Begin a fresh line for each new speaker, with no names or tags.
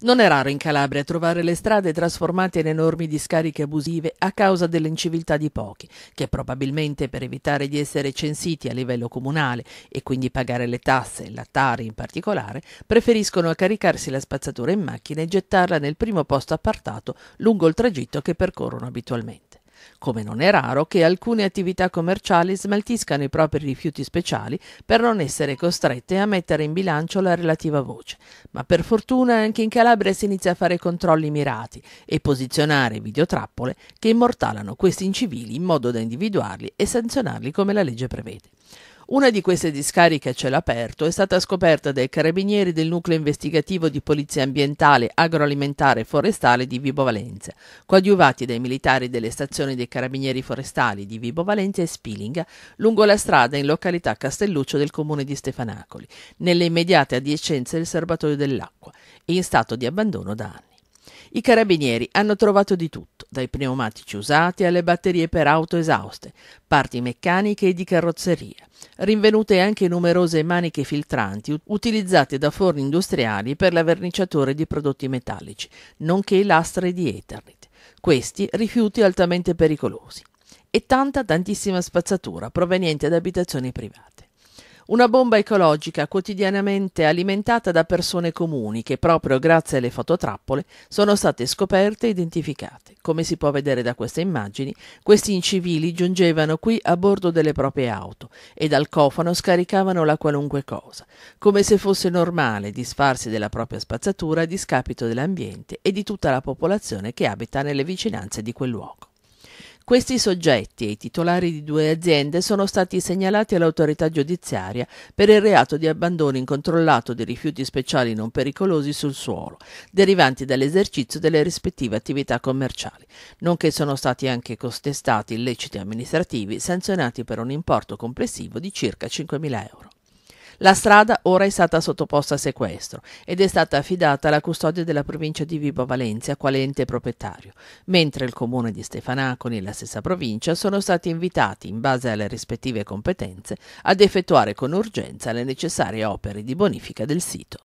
Non è raro in Calabria trovare le strade trasformate in enormi discariche abusive a causa dell'inciviltà di pochi, che probabilmente per evitare di essere censiti a livello comunale e quindi pagare le tasse, la Tari in particolare, preferiscono caricarsi la spazzatura in macchina e gettarla nel primo posto appartato lungo il tragitto che percorrono abitualmente come non è raro che alcune attività commerciali smaltiscano i propri rifiuti speciali per non essere costrette a mettere in bilancio la relativa voce. Ma per fortuna anche in Calabria si inizia a fare controlli mirati e posizionare videotrappole che immortalano questi incivili in modo da individuarli e sanzionarli come la legge prevede. Una di queste discariche a cielo aperto è stata scoperta dai carabinieri del nucleo investigativo di polizia ambientale, agroalimentare e forestale di Vibo Valentia, coadiuvati dai militari delle stazioni dei carabinieri forestali di Vibo Valentia e Spilinga, lungo la strada in località Castelluccio del comune di Stefanacoli, nelle immediate adiacenze del serbatoio dell'acqua, in stato di abbandono da anni. I carabinieri hanno trovato di tutto dai pneumatici usati alle batterie per auto esauste, parti meccaniche e di carrozzeria, rinvenute anche numerose maniche filtranti utilizzate da forni industriali per la verniciatura di prodotti metallici, nonché lastre di Ethernet. Questi rifiuti altamente pericolosi. E tanta, tantissima spazzatura proveniente da abitazioni private. Una bomba ecologica quotidianamente alimentata da persone comuni che proprio grazie alle fototrappole sono state scoperte e identificate. Come si può vedere da queste immagini, questi incivili giungevano qui a bordo delle proprie auto e dal cofano scaricavano la qualunque cosa, come se fosse normale disfarsi della propria spazzatura a discapito dell'ambiente e di tutta la popolazione che abita nelle vicinanze di quel luogo. Questi soggetti e i titolari di due aziende sono stati segnalati all'autorità giudiziaria per il reato di abbandono incontrollato di rifiuti speciali non pericolosi sul suolo, derivanti dall'esercizio delle rispettive attività commerciali, nonché sono stati anche contestati illeciti amministrativi sanzionati per un importo complessivo di circa 5.000 euro. La strada ora è stata sottoposta a sequestro ed è stata affidata alla custodia della provincia di Vibo Valencia quale ente proprietario, mentre il comune di Stefanaconi e la stessa provincia sono stati invitati, in base alle rispettive competenze, ad effettuare con urgenza le necessarie opere di bonifica del sito.